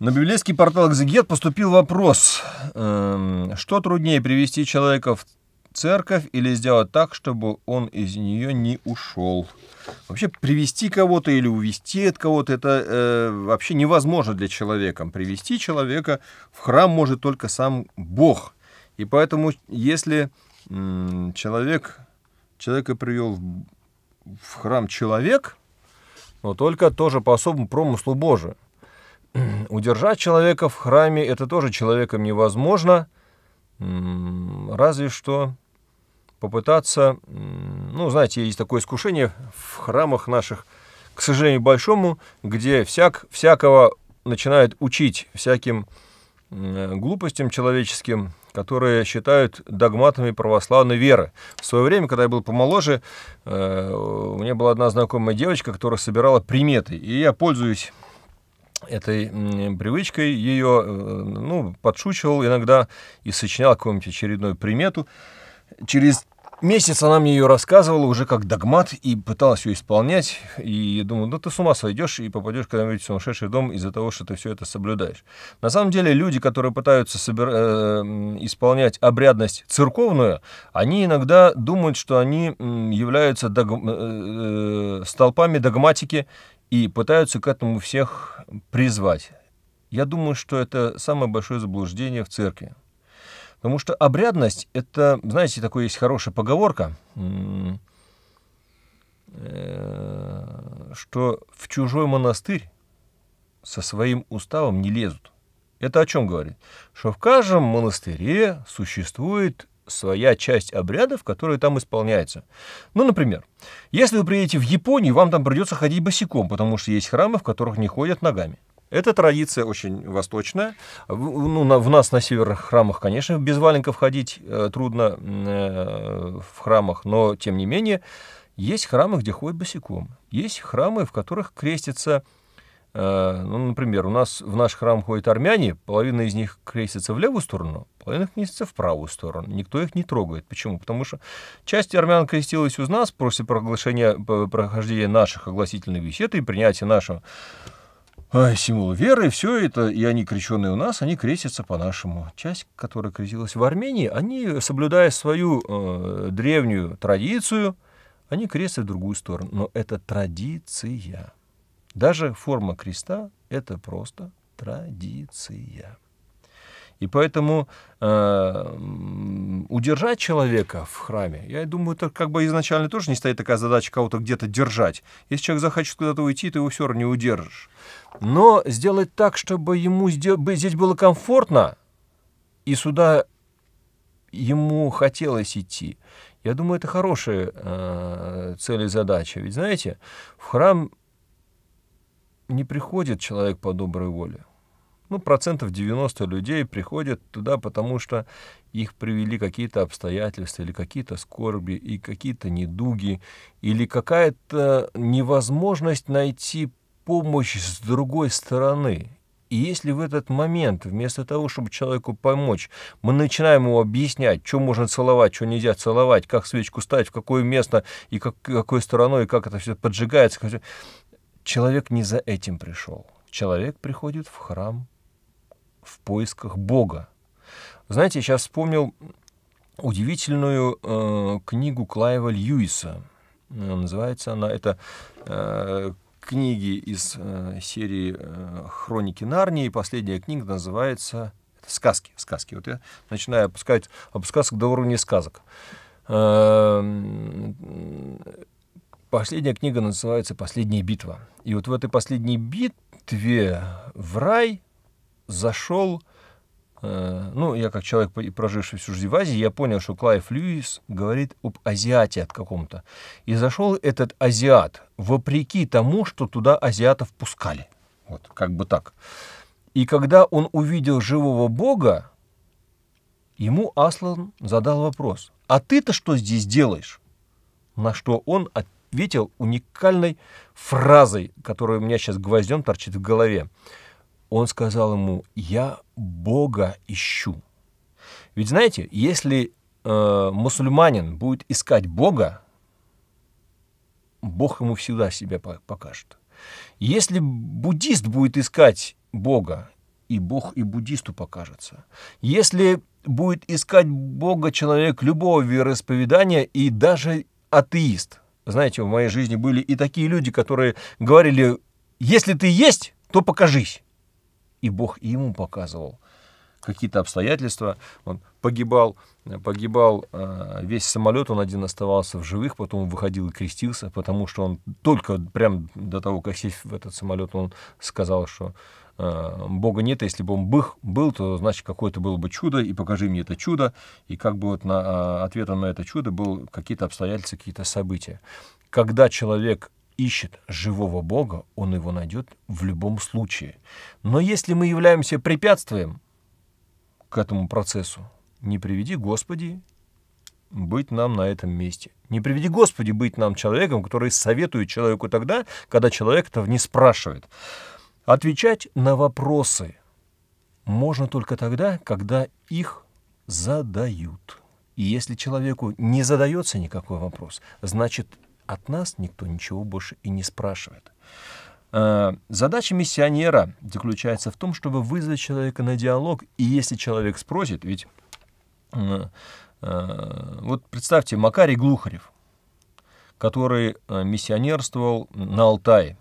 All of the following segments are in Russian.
На библейский портал «Экзегет» поступил вопрос, эм, что труднее привести человека в церковь или сделать так, чтобы он из нее не ушел. Вообще привести кого-то или увести от кого-то это э, вообще невозможно для человека. Привести человека в храм может только сам Бог. И поэтому, если э, человек человека привел в, в храм человек, но только тоже по особому промыслу Божию. Удержать человека в храме это тоже человеком невозможно, разве что попытаться, ну, знаете, есть такое искушение в храмах наших, к сожалению, большому, где всяк, всякого начинают учить всяким глупостям человеческим, которые считают догматами православной веры. В свое время, когда я был помоложе, э, у меня была одна знакомая девочка, которая собирала приметы. И я пользуюсь этой привычкой ее, э, ну, подшучивал иногда и сочинял какую-нибудь очередную примету. Через месяц она мне ее рассказывала уже как догмат и пыталась ее исполнять. И я думаю, ну ты с ума сойдешь и попадешь когда-нибудь в сумасшедший дом из-за того, что ты все это соблюдаешь. На самом деле люди, которые пытаются собер... э, исполнять обрядность церковную, они иногда думают, что они являются дог... Э, э, столпами догматики и пытаются к этому всех призвать. Я думаю, что это самое большое заблуждение в церкви. Потому что обрядность — это, знаете, такой есть хорошая поговорка, э, что в чужой монастырь со своим уставом не лезут. Это о чем говорит? Что в каждом монастыре существует своя часть обрядов, которые там исполняются. Ну, например, если вы приедете в Японию, вам там придется ходить босиком, потому что есть храмы, в которых не ходят ногами. Эта традиция очень восточная. Ну, на, в нас на северных храмах, конечно, без валенков ходить э, трудно э, в храмах, но тем не менее есть храмы, где ходят босиком. Есть храмы, в которых крестится. Э, ну, например, у нас в наш храм ходят армяне, половина из них крестится в левую сторону, половина крестится в правую сторону. Никто их не трогает. Почему? Потому что часть армян крестилась у нас после проглашения, прохождения наших огласительных бесед и принятия нашего символ веры, все это, и они крещенные у нас, они крестятся по-нашему. Часть, которая крестилась в Армении, они, соблюдая свою э, древнюю традицию, они крестят в другую сторону. Но это традиция. Даже форма креста — это просто традиция. И поэтому э, удержать человека в храме, я думаю, это как бы изначально тоже не стоит такая задача кого-то где-то держать. Если человек захочет куда-то уйти, ты его все равно не удержишь. Но сделать так, чтобы ему здесь было комфортно, и сюда ему хотелось идти, я думаю, это хорошая э, цель и задача. Ведь знаете, в храм не приходит человек по доброй воле. Ну, процентов 90 людей приходят туда, потому что их привели какие-то обстоятельства, или какие-то скорби, и какие-то недуги, или какая-то невозможность найти помощь с другой стороны. И если в этот момент, вместо того, чтобы человеку помочь, мы начинаем ему объяснять, что можно целовать, что нельзя целовать, как свечку ставить, в какое место и как, какой стороной, и как это все поджигается, Человек не за этим пришел. Человек приходит в храм в поисках Бога. Знаете, я сейчас вспомнил удивительную э, книгу Клайва Льюиса. Э, называется она, это э, книги из э, серии э, «Хроники Нарнии». Последняя книга называется «Сказки». Сказки. Вот я начинаю опускать, об опускаться до уровня сказок. Э, Последняя книга называется «Последняя битва». И вот в этой последней битве в рай зашел э, ну, я как человек, проживший всю жизнь в Азии, я понял, что Клайв Льюис говорит об азиате от каком-то. И зашел этот азиат, вопреки тому, что туда азиатов пускали. Вот, как бы так. И когда он увидел живого бога, ему Аслан задал вопрос, а ты-то что здесь делаешь? На что он от ответил уникальной фразой, которая у меня сейчас гвоздем торчит в голове. Он сказал ему, я Бога ищу. Ведь знаете, если э, мусульманин будет искать Бога, Бог ему всегда себя покажет. Если буддист будет искать Бога, и Бог и буддисту покажется. Если будет искать Бога человек любого вероисповедания и даже атеист, знаете, в моей жизни были и такие люди, которые говорили, если ты есть, то покажись. И Бог ему показывал какие-то обстоятельства. Он погибал, погибал э, весь самолет, он один оставался в живых, потом выходил и крестился, потому что он только прям до того, как сесть в этот самолет, он сказал, что Э, бога нет, если бы он бых, был, то значит какое-то было бы чудо, и покажи мне это чудо, и как бы вот на, а, ответом на это чудо были какие-то обстоятельства, какие-то события. Когда человек ищет живого Бога, он его найдет в любом случае. Но если мы являемся препятствием к этому процессу, не приведи Господи быть нам на этом месте. Не приведи Господи быть нам человеком, который советует человеку тогда, когда человек этого не спрашивает. Отвечать на вопросы можно только тогда, когда их задают. И если человеку не задается никакой вопрос, значит, от нас никто ничего больше и не спрашивает. Э, задача миссионера заключается в том, чтобы вызвать человека на диалог, и если человек спросит, ведь э, э, вот представьте, Макарий Глухарев, который миссионерствовал на Алтае,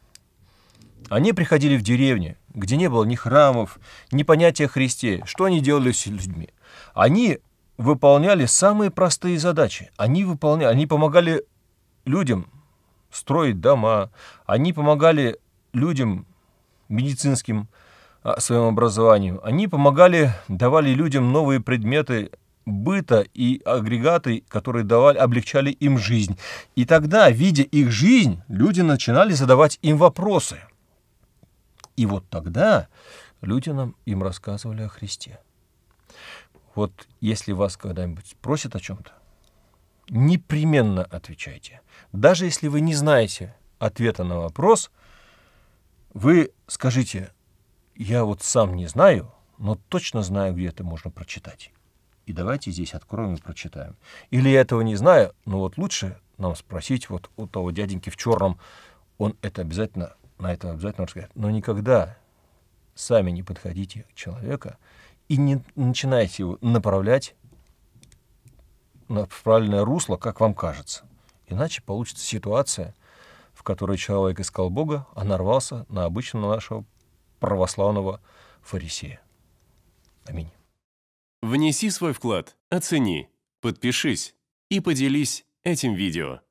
они приходили в деревни, где не было ни храмов, ни понятия о Христе, что они делали с людьми. Они выполняли самые простые задачи. Они, выполняли, они помогали людям строить дома, они помогали людям медицинским а, своим образованием, они помогали, давали людям новые предметы быта и агрегаты, которые давали, облегчали им жизнь. И тогда, видя их жизнь, люди начинали задавать им вопросы – и вот тогда люди нам, им рассказывали о Христе. Вот если вас когда-нибудь спросят о чем-то, непременно отвечайте. Даже если вы не знаете ответа на вопрос, вы скажите, я вот сам не знаю, но точно знаю, где это можно прочитать. И давайте здесь откроем и прочитаем. Или я этого не знаю, но вот лучше нам спросить вот у того дяденьки в черном, он это обязательно на это обязательно нужно сказать, Но никогда сами не подходите к человеку и не начинайте его направлять на правильное русло, как вам кажется. Иначе получится ситуация, в которой человек искал Бога, а нарвался на обычного нашего православного фарисея. Аминь. Внеси свой вклад, оцени, подпишись и поделись этим видео.